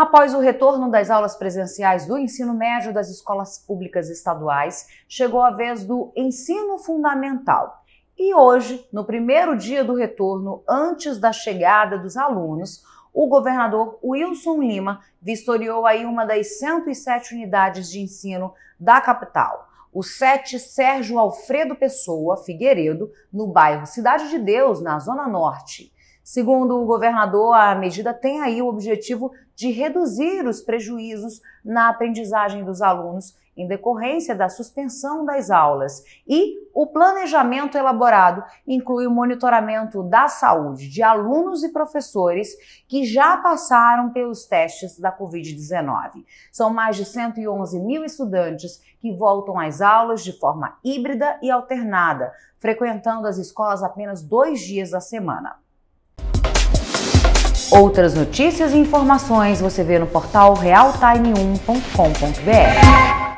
Após o retorno das aulas presenciais do ensino médio das escolas públicas estaduais, chegou a vez do ensino fundamental. E hoje, no primeiro dia do retorno, antes da chegada dos alunos, o governador Wilson Lima vistoriou aí uma das 107 unidades de ensino da capital. O 7 Sérgio Alfredo Pessoa Figueiredo, no bairro Cidade de Deus, na Zona Norte. Segundo o governador, a medida tem aí o objetivo de reduzir os prejuízos na aprendizagem dos alunos em decorrência da suspensão das aulas. E o planejamento elaborado inclui o monitoramento da saúde de alunos e professores que já passaram pelos testes da Covid-19. São mais de 111 mil estudantes que voltam às aulas de forma híbrida e alternada, frequentando as escolas apenas dois dias da semana. Outras notícias e informações você vê no portal realtime1.com.br.